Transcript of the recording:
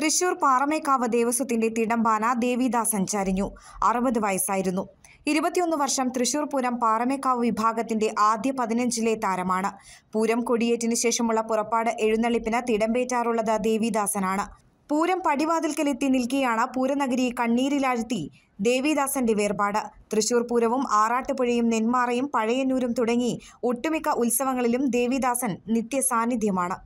തൃശൂർ പാറമേക്കാവ് ദേവസ്വത്തിന്റെ തിടമ്പാന ദേവിദാസൻ ചരിഞ്ഞു അറുപത് വയസ്സായിരുന്നു ഇരുപത്തിയൊന്ന് വർഷം തൃശൂർ പൂരം പാറമേക്കാവ് വിഭാഗത്തിന്റെ ആദ്യ പതിനഞ്ചിലെ താരമാണ് പൂരം കൊടിയേറ്റിന് ശേഷമുള്ള പുറപ്പാട് എഴുന്നള്ളിപ്പിന് തിടമ്പേറ്റാറുള്ളത് ദേവിദാസനാണ് പൂരം പടിവാതിൽക്കലെത്തി നിൽക്കെയാണ് പൂരനഗരി കണ്ണീരിലാഴ്ത്തി ദേവിദാസന്റെ വേർപാട് തൃശൂർ പൂരവും ആറാട്ടുപുഴയും നെന്മാറയും പഴയന്നൂരും തുടങ്ങി ഒട്ടുമിക്ക ഉത്സവങ്ങളിലും ദേവിദാസൻ നിത്യസാന്നിധ്യമാണ്